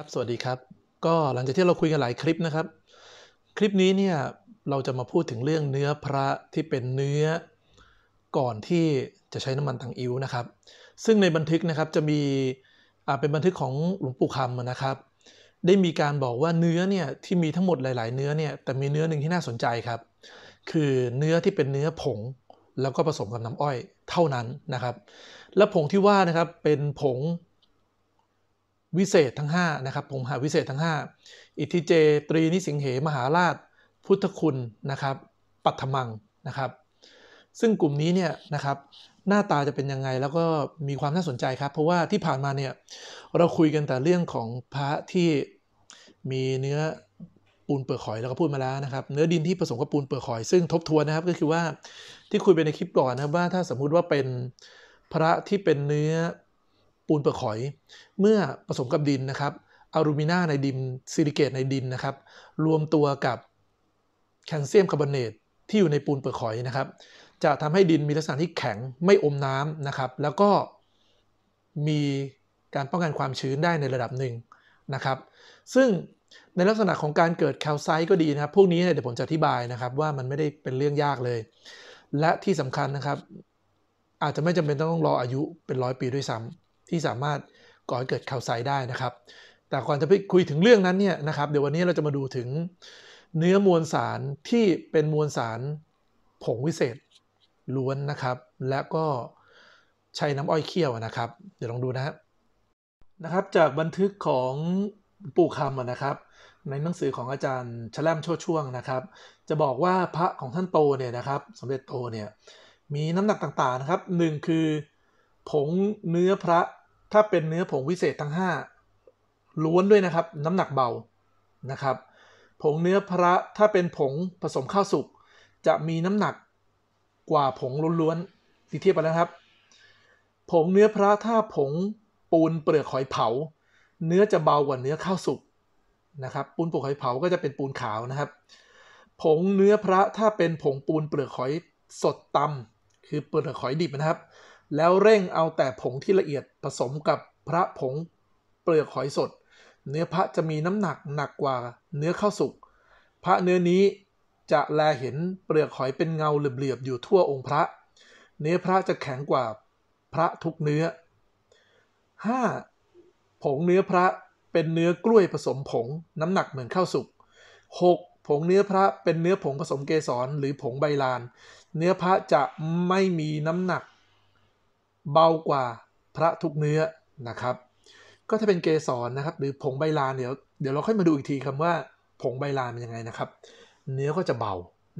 ครับ สวัสดีครับก็หลังจากที่เราคุยกันหลายคลิปนะครับ คลิปนี้เนี่ยเราจะมาพูดถึงเรื่องเนื้อพระที่เป็นเนื้อก่อนที่จะใช้น้ำมันตังอิ้วนะครับ ซึ่งในบันทึกนะครับจะมีเป็นบันทึกของหลวงปู่คำนะครับ ได้มีการบอกว่าเนื้อเนี่ยที่มีทั้งหมดหลายๆเนื้อเนี่ย แต่มีเนื้อหนึ่งที่น่าสนใจครับ คือเนื้อที่เป็นเนื้อผง แล้วก็ผสมกับน้ำอ้อยเท่านั้นนะครับ และผงที่ว่านะครับเป็นผงวิเศษทั้ง5นะครับผมหาวิเศษทั้ง 5 อิทธิเจตรีนิสิงเห มหาราช พุทธคุณนะครับปัทมังนะครับ ซึ่งกลุ่มนี้เนี่ยนะครับ หน้าตาจะเป็นยังไง แล้วก็มีความน่าสนใจครับ เพราะว่าที่ผ่านมาเนี่ยเราคุยกันแต่เรื่องของพระที่มีเนื้อปูนเปลือกหอยแล้วก็พูดมาแล้วนะครับเนื้อดินที่ผสมกับปูนเปลือกหอยซึ่งทบทวนนะครับ ก็คือว่าที่คุยไปในคลิปก่อนนะว่าถ้าสมมุติว่าเป็นพระที่เป็นเนื้อปูนเปลือกหอย เมื่อผสมกับดินนะครับอลูมิน่าในดินซิลิเกตในดินนะครับ รวมตัวกับแคลเซียมคาร์บอเนตที่อยู่ในปูนเปลือกหอยนะครับ จะทำให้ดินมีลักษณะที่แข็งไม่อมน้ำนะครับ แล้วก็มีการป้องกันความชื้นได้ในระดับหนึ่งนะครับ ซึ่งในลักษณะของการเกิดแคลไซต์ก็ดีนะครับ พวกนี้เดี๋ยวผมจะอธิบายนะครับว่ามันไม่ได้เป็นเรื่องยากเลย และที่สำคัญนะครับ อาจจะไม่จำเป็นต้องรออายุเป็นร้อยปีด้วยซ้ำที่สามารถก่อให้เกิดข่าวไซได้นะครับ แต่ก่อนจะไปคุย ถึงเรื่องนั้นเนี่ยนะครับ เดี๋ยววันนี้เราจะมาดูถึง เนื้อมวลสารที่เป็นมวลสาร ผงวิเศษ ล้วนนะครับ และก็ใช้น้ำอ้อยเคี่ยวนะครับ เดี๋ยวลองดูนะนะครับ จากบันทึกของปู่คำนะครับ ในหนังสือของอาจารย์ชแลมโชช่วงนะครับ จะบอกว่าพระของท่านโตเนี่ยนะครับสมเด็จโตเนี่ยมีน้ำหนักต่างๆนะครับหนึ่งคือผงเนื้อพระถ้าเป็นเนื้อผงวิเศษทั้ง 5 ล้วนด้วยนะครับ น้ำหนักเบานะครับ ผงเนื้อพระถ้าเป็นผงผสมข้าวสุกจะมีน้ำหนักกว่าผงล้วนๆที่เทียบไปแล้วครับผงเนื้อพระถ้าผงปูนเปลือกหอยเผา เนื้อจะเบากว่าเนื้อข้าวสุกนะครับ ปูนเปลือกหอยเผาก็จะเป็นปูนขาวนะครับ ผงเนื้อพระถ้าเป็นผงปูนเปลือกหอยสดตำ คือเปลือกหอยดิบนะครับแล้วเร่งเอาแต่ผงที่ละเอียดผสมกับพระผงเปลือกหอยสด เนื้อพระจะมีน้ำหนักหนักกว่าเนื้อข้าวสุก พระเนื้อนี้จะแลเห็นเปลือกหอยเป็นเงาเหลือบๆ อยู่ทั่วองค์พระ เนื้อพระจะแข็งกว่าพระทุกเนื้อ 5. ผงเนื้อพระเป็นเนื้อกล้วยผสมผงน้ำหนักเหมือนข้าวสุก 6. ผงเนื้อพระเป็นเนื้อผงผสมเกสรหรือผงใบลาน เนื้อพระจะไม่มีน้ำหนักเบากว่าพระทุกเนื้อนะครับ ก็ถ้าเป็นเกสรนะครับ หรือผงใบลานเดี๋ยวเดี๋ยวเราค่อยมาดูอีกทีคำว่า ผงใบลานเป็นยังไงนะครับ เนื้อก็จะเบา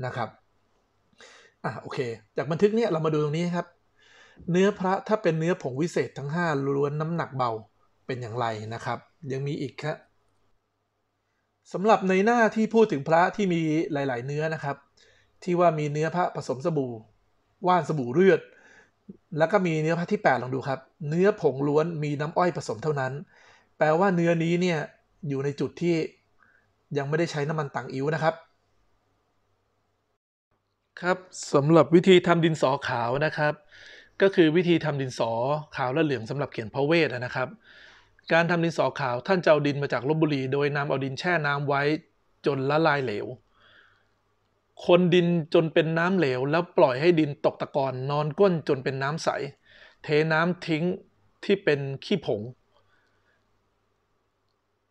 นะครับอ่ะโอเค จากบันทึกเนี่ยเรามาดูตรงนี้ครับ เนื้อพระถ้าเป็นเนื้อผงวิเศษทั้ง5ล้วนน้ำหนักเบาเป็นอย่างไรนะครับ ยังมีอีกครับสำหรับในหน้าที่พูดถึงพระที่มีหลาย ๆ เนื้อนะครับ ที่ว่ามีเนื้อพระผสมสบู่ว่านสบู่เลือดแล้วก็มีเนื้อผ้าที่ 8 ลองดูครับ เนื้อผงล้วนมีน้ำอ้อยผสมเท่านั้น แปลว่าเนื้อนี้เนี่ย อยู่ในจุดที่ยังไม่ได้ใช้น้ำมันต่างอิ๋วนะครับครับสำหรับวิธีทำดินสอขาวนะครับ ก็คือวิธีทำดินสอขาวและเหลืองสำหรับเขียนพระเวทนะครับ การทำดินสอขาวท่านจะเอาดินมาจากลบบุรี โดยนำเอาดินแช่น้ำไว้จนละลายเหลวคนดินจนเป็นน้ำเหลว แล้วปล่อยให้ดินตกตะกอนนอนก้นจนเป็นน้ำใส เทน้ำทิ้งที่เป็นขี้ผง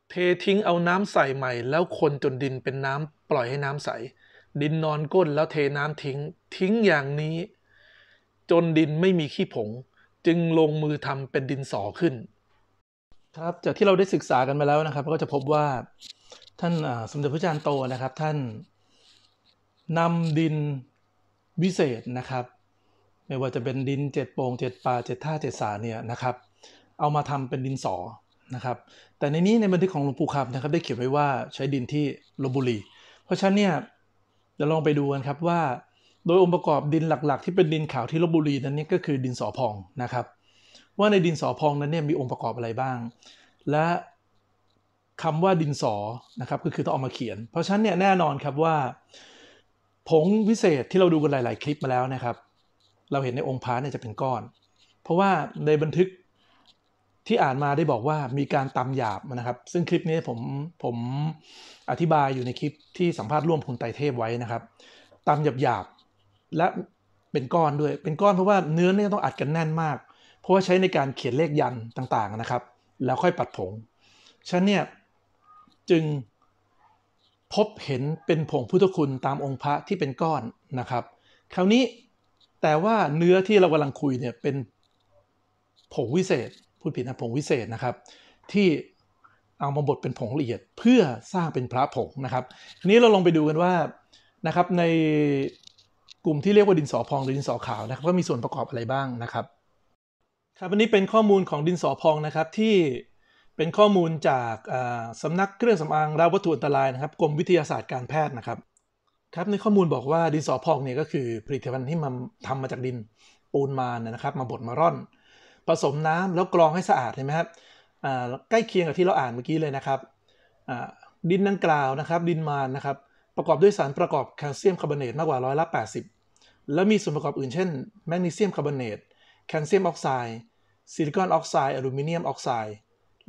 เททิ้งเอาน้ำใส่ใหม่แล้วคนจนดินเป็นน้ำปล่อยให้น้ำใส ดินนอนก้นแล้วเทน้ำทิ้งทิ้งอย่างนี้ จนดินไม่มีขี้ผง จึงลงมือทำเป็นดินสอขึ้น ครับจากที่เราได้ศึกษากันมาแล้วนะครับ ก็จะพบว่าท่านสมเด็จพระจาร์โตนะครับ ท่านนำดินวิเศษนะครับไม่ว่าจะเป็นดินเจ็ดโป่งเจ็ดป่าเจ็ดท่าเจ็ดสาเนี่ยนะครับเอามาทำเป็นดินสอ นะครับแต่ในนี้ในบันทึกของหลวงปู่คำนะครับ ได้เขียนไว้ว่าใช้ดินที่ลบบุรี เพราะฉะนั้นเนี่ยเดี๋ยวลองไปดูกันครับว่าโดยองค์ประกอบดินหลักๆที่เป็นดินขาวที่ลบบุรีนั้นนี่ก็คือดินสอพองนะครับว่าในดินสอพองนั้นเนี่ยมีองค์ประกอบอะไรบ้าง และคำว่าดินสอ นะครับก็คือต้องเอามาเขียน เพราะฉะนั้นเนี่ยแน่นอนครับว่าผงวิเศษที่เราดูกัน หลาย ๆ คลิป มาแล้วนะครับ เราเห็นในองค์พระเนี่ยจะเป็นก้อน เพราะว่าในบันทึกที่อ่านมาได้บอกว่ามีการตำหยาบนะครับ ซึ่งคลิปนี้ผม ผม อธิบายอยู่ใน คลิปที่สัมภาษณ์ร่วมคุณไตเทพไว้นะครับตำหยาบหยาบและเป็นก้อนด้วยเป็นก้อนเพราะว่าเนื้อเนี่ยต้องอัดกันแน่นมาก เพราะว่าใช้ในการเขียนเลขยันต่างๆนะครับ แล้วค่อยปัดผงฉันเนี่ยจึงพบเห็นเป็นผงพุทธคุณตามองค์พระที่เป็นก้อนนะครับ คราวนี้แต่ว่าเนื้อที่เรากำลังคุยเนี่ยเป็นผงวิเศษ พูดผิดนะผงวิเศษนะครับ ที่เอามาบดเป็นผงละเอียดเพื่อสร้างเป็นพระผงนะครับทีนี้เราลองไปดูกันว่านะครับในกลุ่มที่เรียกว่าดินสอพองหรือดินสอขาวนะครับก็มีส่วนประกอบอะไรบ้างนะครับ ครับวันนี้เป็นข้อมูลของดินสอพองนะครับที่เป็นข้อมูลจากสำนักเครื่องสำอางและวัตถุอันตรายนะครับ กรมวิทยาศาสตร์การแพทย์นะครับ ครับ ในข้อมูลบอกว่าดินสอพองเนี่ยก็คือผลิตภัณฑ์ที่มันทำมาจากดินปูนมานะครับ มาบดมาร่อน ผสมน้ำแล้วกรองให้สะอาดเห็นไหมครับใกล้เคียงกับที่เราอ่านเมื่อกี้เลยนะครับ ดินดังกล่าวนะครับ ดินมานนะครับ ประกอบด้วยสารประกอบแคลเซียมคาร์บอเนตมากกว่าร้อยละ80 แล้วมีส่วนประกอบอื่นเช่น แมกนีเซียมคาร์บอเนต แคลเซียมออกไซด์ ซิลิคอนออกไซด์ อลูมิเนียมออกไซด์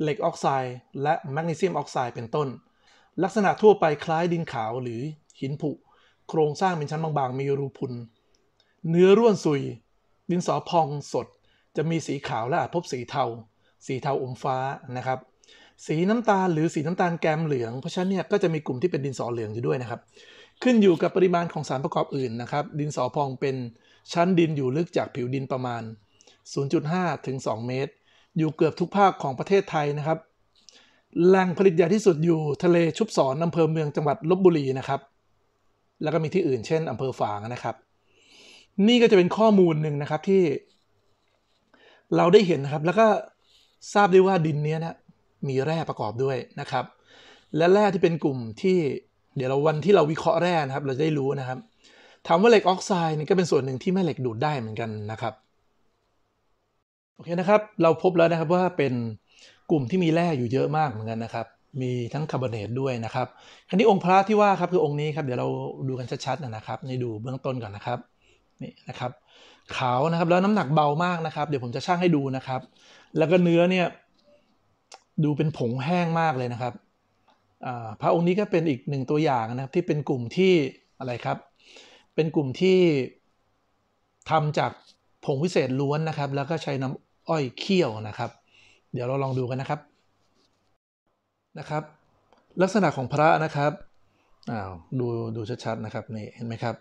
เหล็กออกไซด์และแมกนีเซียมออกไซด์เป็นต้น ลักษณะทั่วไปคล้ายดินขาวหรือหินผุ โครงสร้างเป็นชั้นบางๆมีรูพุน เนื้อร่วนซุย ดินสอพองสดจะมีสีขาวและอาจพบสีเทาสีเทาอมฟ้านะครับสีน้ำตาลหรือสีน้ำตาลแกมเหลืองเพราะฉะนั้นเนี่ยก็จะมีกลุ่มที่เป็นดินสอเหลืองอยู่ด้วยนะครับขึ้นอยู่กับปริมาณของสารประกอบอื่นนะครับดินสอพองเป็นชั้นดินอยู่ลึกจากผิวดินประมาณ 0.5ถึง2เมตรอยู่เกือบทุกภาคของประเทศไทยนะครับ แหล่งผลิตใหญ่ที่สุดอยู่ทะเลชุบสอนอำเภอเมืองจังหวัดลบบุรีนะครับ แล้วก็มีที่อื่นเช่นอำเภอฝางนะครับ นี่ก็จะเป็นข้อมูลหนึ่งนะครับที่ เราได้เห็นนะครับ แล้วก็ทราบได้ว่าดินเนี้ยนะ มีแร่ประกอบด้วยนะครับ และแร่ที่เป็นกลุ่มที่เดี๋ยวเราวันที่เราวิเคราะห์แร่นะครับเราจะได้รู้นะครับถามว่าเหล็กออกไซด์นี่ก็เป็นส่วนหนึ่งที่แม่เหล็กดูดได้เหมือนกันนะครับโอเคนะครับเราพบแล้วนะครับว่าเป็นกลุ่มที่มีแร่อยู่เยอะมากเหมือนกันนะครับ มีทั้งคาร์บอเนตด้วยนะครับคันนี้องค์พระที่ว่าครับ คือองค์นี้ครับเดี๋ยวเราดูกันชัดๆนะครับในดูเบื้องต้นก่อนนะครับนี่นะครับ ขาวนะครับแล้วน้ำหนักเบามากนะครับเดี๋ยวผมจะชั่งให้ดูนะครับ แล้วก็เนื้อเนี่ย ดูเป็นผงแห้งมากเลยนะครับพระองค์นี้ก็เป็นอีกหนึ่งตัวอย่างนะครับที่เป็นกลุ่มที่อะไรครับ เป็นกลุ่มที่ทำจากผงวิเศษล้วนนะครับ แล้วก็ใช้น้ำอ้อยเคี้ยวนะครับ เดี๋ยวเราลองดูกันนะครับนะครับ ลักษณะของพระนะครับอ้าวดูดูชัดๆนะครับนี่เห็นไหมครับ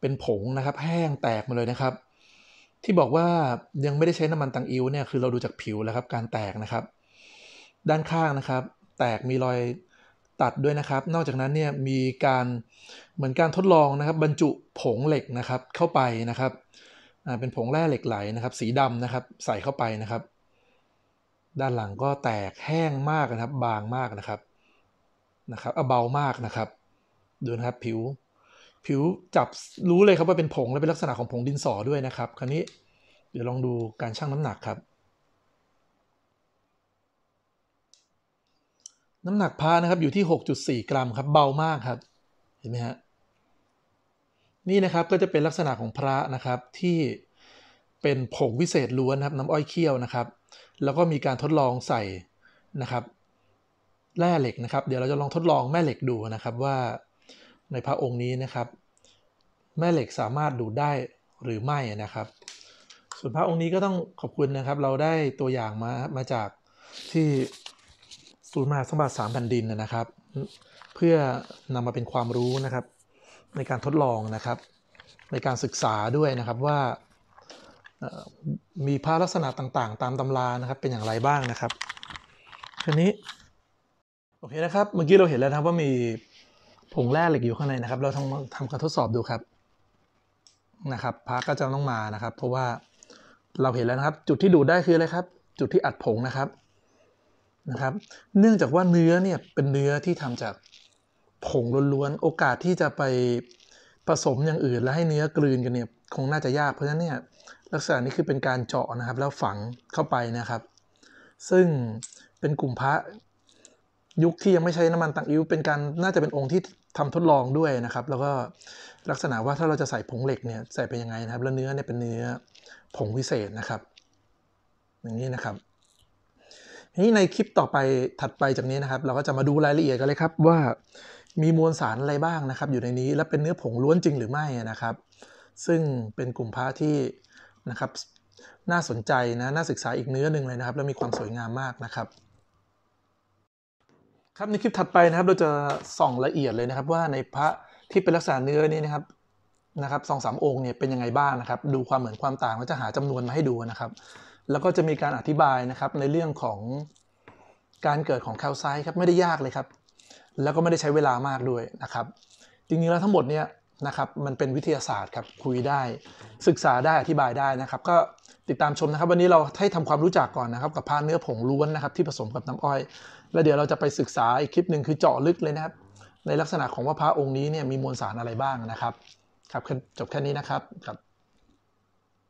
เป็นผงนะครับ แห้งแตกมาเลยนะครับ ที่บอกว่ายังไม่ได้ใช้น้ำมันตังอิวเนี่ยคือเราดูจากผิวแล้วครับ การแตกนะครับ ด้านข้างนะครับ แตกมีรอยตัดด้วยนะครับ นอกจากนั้นเนี่ยมีการเหมือนการทดลองนะครับ บรรจุผงเหล็กนะครับเข้าไปนะครับเป็นผงแร่เหล็กไหลนะครับ สีดำนะครับใส่เข้าไปนะครับ ด้านหลังก็แตกแห้งมากนะครับ บางมากนะครับนะครับเบามากนะครับดูนะครับ ผิว ผิวจับรู้เลยครับว่าเป็นผงและเป็นลักษณะของผงดินสอด้วยนะครับคราวนี้ เดี๋ยวลองดูการชั่งน้ำหนักครับ น้ำหนักพานะครับอยู่ที่ 6.4 กรัมครับเบามากครับ เห็นไหมฮะนี่นะครับก็จะเป็นลักษณะของพระนะครับที่เป็นผงวิเศษล้วนนะครับน้ำอ้อยเคี่ยวนะครับ แล้วก็มีการทดลองใส่นะครับแร่เหล็กนะครับเดี๋ยวเราจะลองทดลองแม่เหล็กดูนะครับ ว่าในพระองค์นี้นะครับ แม่เหล็กสามารถดูดได้หรือไม่นะครับ ส่วนพระองค์นี้ก็ต้องขอบคุณนะครับเราได้ตัวอย่างมามาจากที่ศูนย์มาสมบัติสามแผ่นดินนะครับเพื่อนำมาเป็นความรู้นะครับในการทดลองนะครับในการศึกษาด้วยนะครับว่ามีพระลักษณะต่างๆ ตามตำรานะครับเป็นอย่างไรบ้างนะครับทีนี้โอเคนะครับเมื่อกี้เราเห็นแล้วนะว่ามีผงแร่เหล็กอยู่ข้างในนะครับ เราทำทำการทดสอบดูครับนะครับพระก็จะต้องมานะครับ เพราะว่าเราเห็นแล้วนะครับจุดที่ดูดได้คืออะไรครับ จุดที่อัดผงนะครับนะครับ เนื่องจากว่าเนื้อเนี่ยเป็นเนื้อที่ทำจากผงล้วนๆ โอกาสที่จะไปผสมอย่างอื่นและให้เนื้อกลืนกันเนี่ยคงน่าจะยากเพราะฉะนั้นเนี่ยลักษณะนี้คือเป็นการเจาะนะครับ แล้วฝังเข้าไปนะครับ ซึ่งเป็นกลุ่มพระยุคที่ยังไม่ใช้น้ำมันตังอิ้วเป็นการน่าจะเป็นองค์ที่ทำทดลองด้วยนะครับ แล้วก็ลักษณะว่าถ้าเราจะใส่ผงเหล็กเนี่ยใส่ไปยังไงนะครับ แล้วเนื้อเนี่ยเป็นเนื้อผงวิเศษนะครับ อย่างนี้นะครับนี่ในคลิปต่อไปถัดไปจากนี้นะครับ เราก็จะมาดูรายละเอียดกันเลยครับว่ามีมวลสารอะไรบ้างนะครับ อยู่ในนี้ และเป็นเนื้อผงล้วนจริงหรือไม่นะครับ ซึ่งเป็นกลุ่มพระที่นะครับน่าสนใจนะน่าศึกษาอีกเนื้อหนึ่งเลยนะครับ และมีความสวยงามมากนะครับ ครับในคลิปถัดไปนะครับเราจะส่องละเอียดเลยนะครับ ว่าในพระที่เป็นลักษณะเนื้อนี่นะครับนะครับสองสามองค์เนี่ยเป็นยังไงบ้างนะครับ ดูความเหมือนความต่างเราจะหาจำนวนมาให้ดูนะครับ แล้วก็จะมีการอธิบายนะครับในเรื่องของการเกิดของแคลไซต์ครับไม่ได้ยากเลยครับแล้วก็ไม่ได้ใช้เวลามากด้วยนะครับจริงๆแล้วทั้งหมดเนี่ยนะครับมันเป็นวิทยาศาสตร์ครับคุยได้ ศึกษาได้อธิบายได้นะครับก็ติดตามชมนะครับ วันนี้เราให้ทำความรู้จักก่อนนะครับ กับผ้าเนื้อผงล้วนนะครับที่ผสมกับน้ำอ้อย แล้วเดี๋ยวเราจะไปศึกษาอีกคลิปหนึ่งคือเจาะลึกเลยนะครับ ในลักษณะของว่าพระองค์นี้เนี่ยมีมวลสารอะไรบ้างนะครับครับจบแค่นี้นะครับครับ